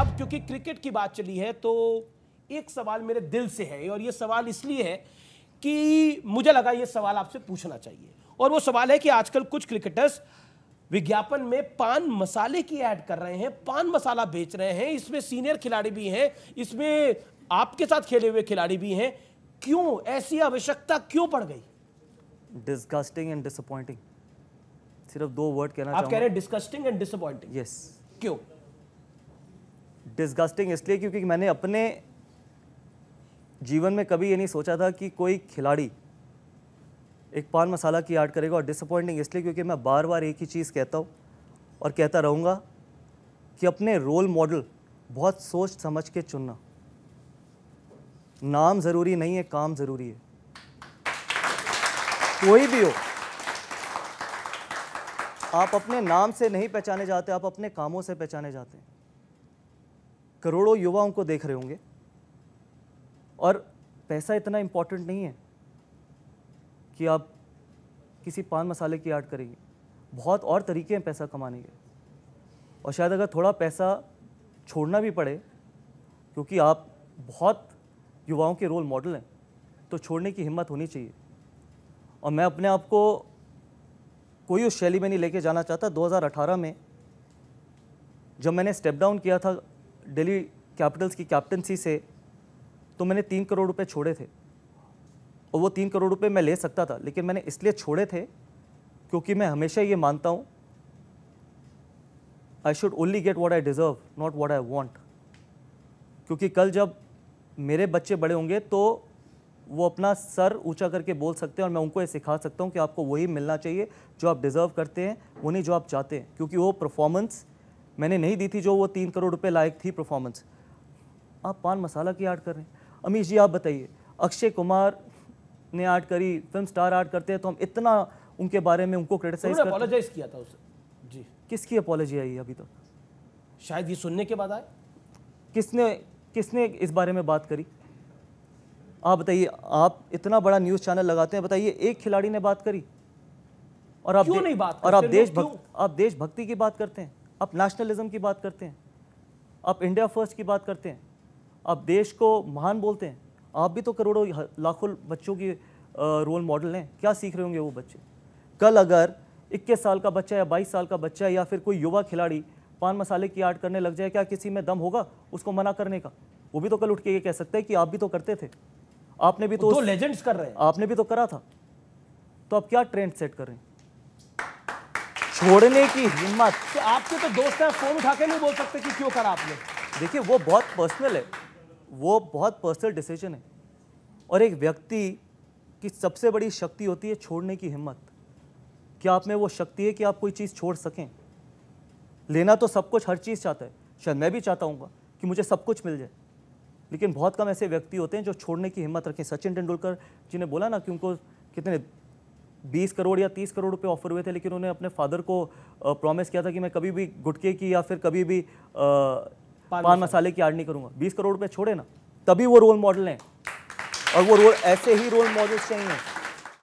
अब क्योंकि क्रिकेट की बात चली है तो एक सवाल मेरे दिल से है और ये सवाल इसलिए है कि मुझे लगा ये सवाल आपसे पूछना चाहिए और वो सवाल है कि आजकल कुछ क्रिकेटर्स विज्ञापन में पान मसाले की ऐड कर रहे हैं पान मसाला बेच रहे हैं इसमें सीनियर खिलाड़ी भी हैं इसमें आपके साथ खेले हुए खिलाड़ी भी हैं क्यों ऐसी आवश्यकता क्यों पड़ गई डिस्गस्टिंग एंड डिसअपॉइंटिंग सिर्फ दो वर्ड कहना आप कह रहे हैं डिस्गस्टिंग एंड डिसअपॉइंटिंग यस क्यों डिस्गस्टिंग इसलिए क्योंकि मैंने अपने जीवन में कभी ये नहीं सोचा था कि कोई खिलाड़ी एक पान मसाला की आर्ट करेगा और डिसअपॉइंटिंग इसलिए क्योंकि मैं बार बार एक ही चीज़ कहता हूँ और कहता रहूँगा कि अपने रोल मॉडल बहुत सोच समझ के चुनना नाम ज़रूरी नहीं है काम ज़रूरी है कोई भी हो आप अपने नाम से नहीं पहचाने जाते आप अपने कामों से पहचाने जाते हैं करोड़ों युवाओं को देख रहे होंगे और पैसा इतना इम्पोर्टेंट नहीं है कि आप किसी पान मसाले की आर्ट करेंगे बहुत और तरीके हैं पैसा कमाने के और शायद अगर थोड़ा पैसा छोड़ना भी पड़े क्योंकि आप बहुत युवाओं के रोल मॉडल हैं तो छोड़ने की हिम्मत होनी चाहिए और मैं अपने आप को कोई उस शैली में नहीं लेके जाना चाहता 2018 में जब मैंने स्टेप डाउन किया था दिल्ली कैपिटल्स की कैप्टनसी से तो मैंने तीन करोड़ रुपए छोड़े थे और वो तीन करोड़ रुपए मैं ले सकता था लेकिन मैंने इसलिए छोड़े थे क्योंकि मैं हमेशा ये मानता हूँ I should only get what I deserve not what I want क्योंकि कल जब मेरे बच्चे बड़े होंगे तो वो अपना सर ऊंचा करके बोल सकते हैं और मैं उनको ये सिखा सकता हूँ कि आपको वही मिलना चाहिए जो आप डिज़र्व करते हैं वही जो आप चाहते हैं क्योंकि वो परफॉर्मेंस मैंने नहीं दी थी जो वो तीन करोड़ रुपए लायक थी परफॉर्मेंस आप पान मसाला की आर्ट कर रहे हैं अमीश जी आप बताइए अक्षय कुमार ने आर्ट करी फिल्म स्टार आर्ट करते हैं तो हम इतना उनके बारे में उनको क्रिटिसाइज किया था उससे जी किसकी अपोलॉजी आई अभी तक तो? शायद ये सुनने के बाद आए किसने किसने इस बारे में बात करी आप बताइए आप इतना बड़ा न्यूज़ चैनल लगाते हैं बताइए एक खिलाड़ी ने बात करी और आप नहीं बात और आप देशभक्ति आप देशभक्ति की बात करते हैं आप नेशनलिज्म की बात करते हैं आप इंडिया फर्स्ट की बात करते हैं आप देश को महान बोलते हैं आप भी तो करोड़ों लाखों बच्चों की रोल मॉडल हैं क्या सीख रहे होंगे वो बच्चे कल अगर 21 साल का बच्चा या 22 साल का बच्चा या फिर कोई युवा खिलाड़ी पान मसाले की आर्ट करने लग जाए क्या किसी में दम होगा उसको मना करने का वो भी तो कल उठ के ये कह सकते हैं कि आप भी तो करते थे आपने भी तो, तो लेजेंड्स कर रहे हैं आपने भी तो करा था तो आप क्या ट्रेंड सेट कर रहे हैं छोड़ने की हिम्मत तो आपके तो दोस्त हैं फ़ोन उठा के नहीं बोल सकते कि क्यों करा आपने देखिए वो बहुत पर्सनल है वो बहुत पर्सनल डिसीजन है और एक व्यक्ति की सबसे बड़ी शक्ति होती है छोड़ने की हिम्मत क्या आप में वो शक्ति है कि आप कोई चीज़ छोड़ सकें लेना तो सब कुछ हर चीज़ चाहता है शायद मैं भी चाहता हूँ कि मुझे सब कुछ मिल जाए लेकिन बहुत कम ऐसे व्यक्ति होते हैं जो छोड़ने की हिम्मत रखें सचिन तेंदुलकर जी ने बोला ना कि उनको कितने बीस करोड़ या तीस करोड़ रुपए ऑफर हुए थे लेकिन उन्हें अपने फादर को प्रॉमिस किया था कि मैं कभी भी गुटके की या फिर कभी भी पान मसाले की आड़ नहीं करूँगा बीस करोड़ रुपये छोड़े ना तभी वो रोल मॉडल हैं और वो रोल ऐसे ही रोल मॉडल्स चाहिए